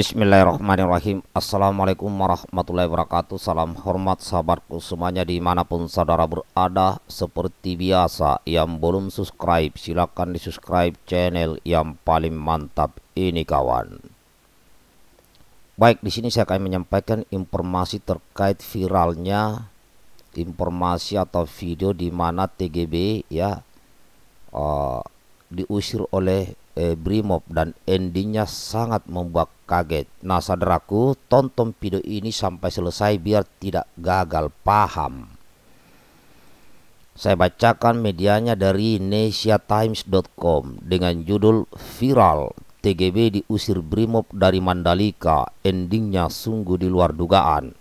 Bismillahirrahmanirrahim Assalamualaikum warahmatullahi wabarakatuh Salam hormat sahabatku semuanya dimanapun saudara berada Seperti biasa yang belum subscribe silahkan di subscribe channel yang paling mantap ini kawan Baik di sini saya akan menyampaikan informasi terkait viralnya Informasi atau video di mana TGB ya uh, diusir oleh Ebrimov Brimob dan endingnya sangat membuat kaget. Nah saudaraku tonton video ini sampai selesai biar tidak gagal paham. Saya bacakan medianya dari nesiatimes.com dengan judul viral TGB diusir Brimob dari Mandalika endingnya sungguh di luar dugaan.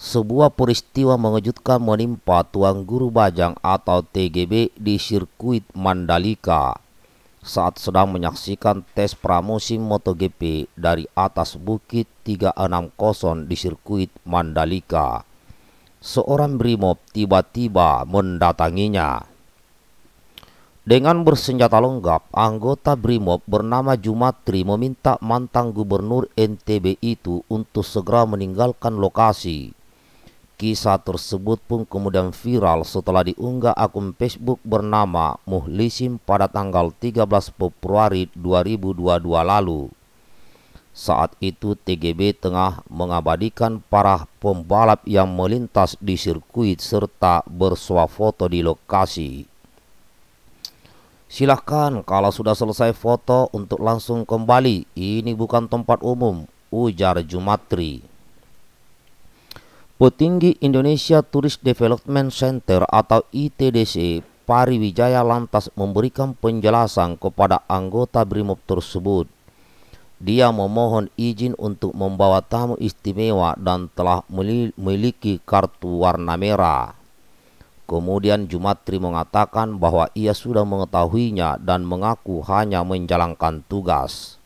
Sebuah peristiwa mengejutkan menimpa Tuan Guru Bajang atau TGB di sirkuit Mandalika saat sedang menyaksikan tes pramusim MotoGP dari atas bukit 360 di sirkuit Mandalika. Seorang brimob tiba-tiba mendatanginya. Dengan bersenjata lengkap, anggota Brimob bernama Jumatri meminta mantan gubernur NTB itu untuk segera meninggalkan lokasi. Kisah tersebut pun kemudian viral setelah diunggah akun Facebook bernama Muhlisim pada tanggal 13 Februari 2022 lalu. Saat itu TGB tengah mengabadikan para pembalap yang melintas di sirkuit serta berswafoto di lokasi. Silahkan kalau sudah selesai foto untuk langsung kembali, ini bukan tempat umum, ujar Jumatri. Petinggi Indonesia Tourist Development Center atau ITDC Pariwijaya lantas memberikan penjelasan kepada anggota BRIMOB tersebut. Dia memohon izin untuk membawa tamu istimewa dan telah memiliki kartu warna merah. Kemudian Jumatri mengatakan bahwa ia sudah mengetahuinya dan mengaku hanya menjalankan tugas.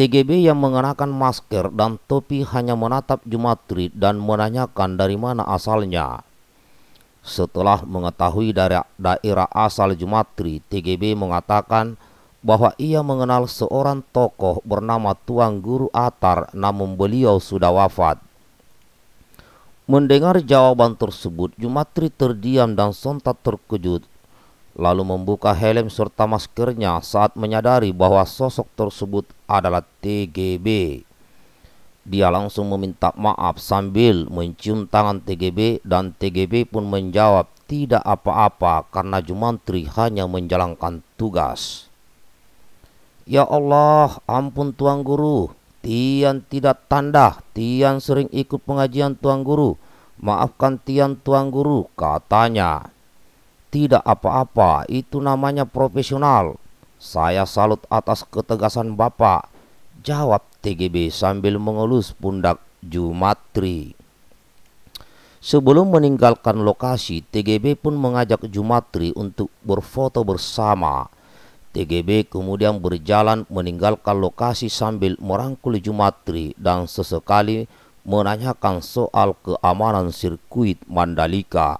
TGB yang mengenakan masker dan topi hanya menatap Jumatri dan menanyakan dari mana asalnya. Setelah mengetahui dari daerah asal Jumatri, TGB mengatakan bahwa ia mengenal seorang tokoh bernama Tuang Guru Atar namun beliau sudah wafat. Mendengar jawaban tersebut, Jumatri terdiam dan sontak terkejut lalu membuka helm serta maskernya saat menyadari bahwa sosok tersebut adalah TGB. Dia langsung meminta maaf sambil mencium tangan TGB dan TGB pun menjawab tidak apa-apa karena Jumantri hanya menjalankan tugas. Ya Allah, ampun Tuan Guru, Tian tidak tanda Tian sering ikut pengajian Tuan Guru. Maafkan Tian Tuan Guru, katanya. Tidak apa-apa, itu namanya profesional. Saya salut atas ketegasan Bapak. Jawab TGB sambil mengelus pundak Jumatri. Sebelum meninggalkan lokasi, TGB pun mengajak Jumatri untuk berfoto bersama. TGB kemudian berjalan meninggalkan lokasi sambil merangkul Jumatri dan sesekali menanyakan soal keamanan sirkuit Mandalika.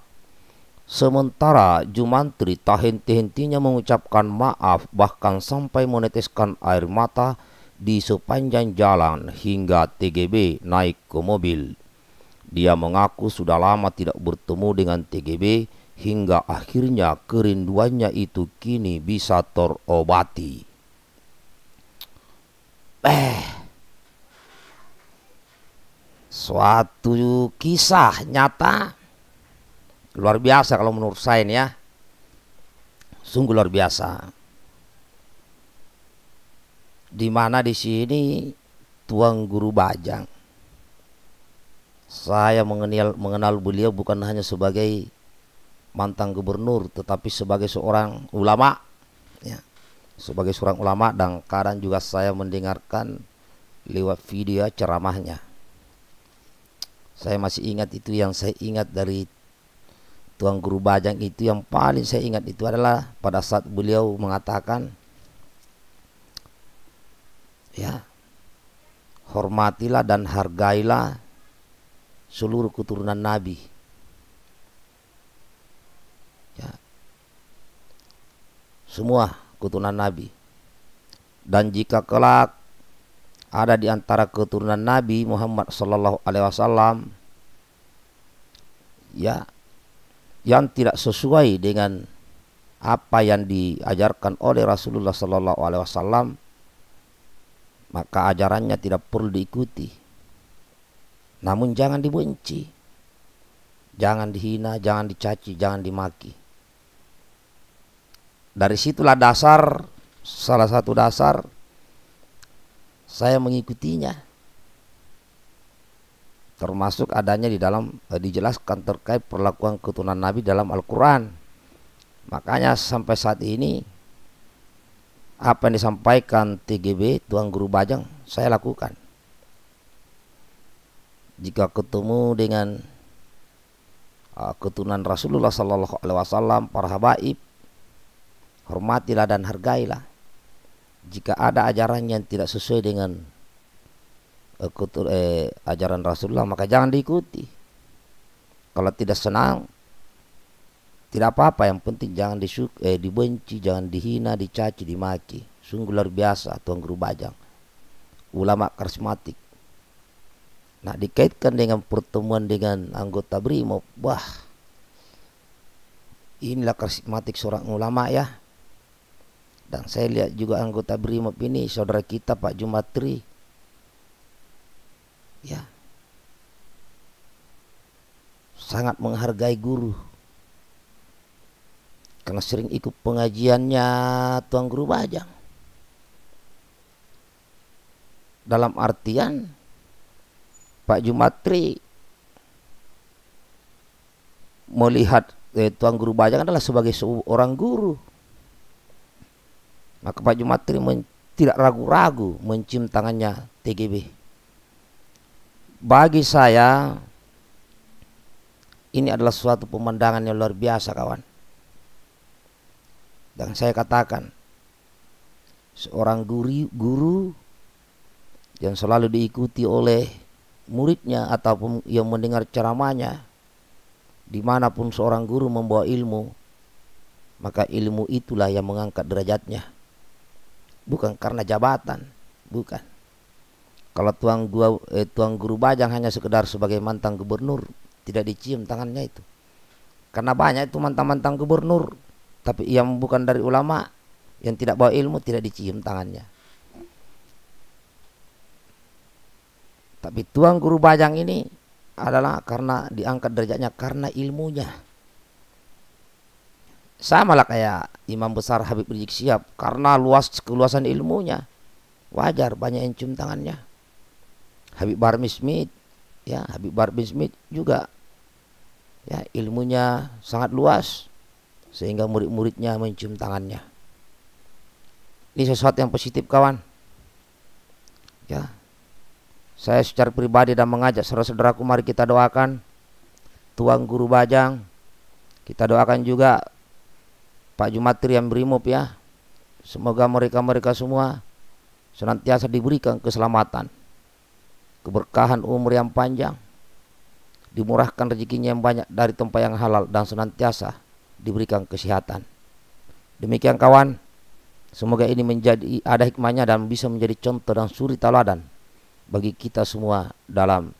Sementara Jumantri tak henti-hentinya mengucapkan maaf bahkan sampai meneteskan air mata di sepanjang jalan hingga TGB naik ke mobil. Dia mengaku sudah lama tidak bertemu dengan TGB hingga akhirnya kerinduannya itu kini bisa terobati. Eh, suatu kisah nyata Luar biasa kalau menurut saya ini ya. Sungguh luar biasa. Di mana di sini Tuang Guru Bajang. Saya mengenal mengenal beliau bukan hanya sebagai mantan gubernur tetapi sebagai seorang ulama ya. Sebagai seorang ulama dan kadang juga saya mendengarkan lewat video ceramahnya. Saya masih ingat itu yang saya ingat dari Tuan Guru Bajang itu yang paling saya ingat itu adalah pada saat beliau mengatakan ya hormatilah dan hargailah seluruh keturunan Nabi. Ya. Semua keturunan Nabi. Dan jika kelak ada di antara keturunan Nabi Muhammad Sallallahu Alaihi Wasallam, ya yang tidak sesuai dengan apa yang diajarkan oleh Rasulullah Sallallahu Alaihi Wasallam maka ajarannya tidak perlu diikuti namun jangan dibenci jangan dihina jangan dicaci jangan dimaki dari situlah dasar salah satu dasar saya mengikutinya termasuk adanya di dalam eh, dijelaskan terkait perlakuan keturunan Nabi dalam Al-Quran. Makanya sampai saat ini apa yang disampaikan TGB Tuan Guru Bajang saya lakukan. Jika ketemu dengan uh, keturunan Rasulullah Sallallahu Alaihi Wasallam para habaib, hormatilah dan hargailah. Jika ada ajaran yang tidak sesuai dengan kutur, eh, ajaran Rasulullah maka jangan diikuti kalau tidak senang tidak apa-apa yang penting jangan disuk eh, dibenci jangan dihina dicaci dimaki sungguh luar biasa Tuan Guru Bajang ulama karismatik nah dikaitkan dengan pertemuan dengan anggota BRIMOB wah inilah karismatik seorang ulama ya dan saya lihat juga anggota BRIMOB ini saudara kita Pak Jumatri ya sangat menghargai guru karena sering ikut pengajiannya tuan guru bajang dalam artian Pak Jumatri melihat eh, tuan guru bajang adalah sebagai seorang guru maka Pak Jumatri tidak ragu-ragu mencium tangannya TGB bagi saya ini adalah suatu pemandangan yang luar biasa kawan dan saya katakan seorang guru, guru yang selalu diikuti oleh muridnya ataupun yang mendengar ceramahnya dimanapun seorang guru membawa ilmu maka ilmu itulah yang mengangkat derajatnya bukan karena jabatan bukan kalau tuang gua eh, tuang guru bajang hanya sekedar sebagai mantan gubernur, tidak dicium tangannya itu. Karena banyak itu mantan-mantan gubernur, tapi yang bukan dari ulama, yang tidak bawa ilmu tidak dicium tangannya. Tapi tuang guru bajang ini adalah karena diangkat derajatnya karena ilmunya. Sama lah kayak Imam Besar Habib Rizik siap karena luas keluasan ilmunya. Wajar banyak yang cium tangannya. Habib Barmi Smith ya Habib Barmi Smith juga ya ilmunya sangat luas sehingga murid-muridnya mencium tangannya ini sesuatu yang positif kawan ya saya secara pribadi dan mengajak saudara-saudaraku mari kita doakan tuang guru bajang kita doakan juga Pak Jumatri yang berimob ya semoga mereka-mereka semua senantiasa diberikan keselamatan keberkahan umur yang panjang, dimurahkan rezekinya yang banyak dari tempat yang halal dan senantiasa diberikan kesehatan. Demikian kawan, semoga ini menjadi ada hikmahnya dan bisa menjadi contoh dan suri taladan bagi kita semua dalam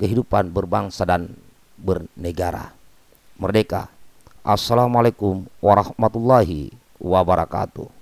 kehidupan berbangsa dan bernegara. Merdeka. Assalamualaikum warahmatullahi wabarakatuh.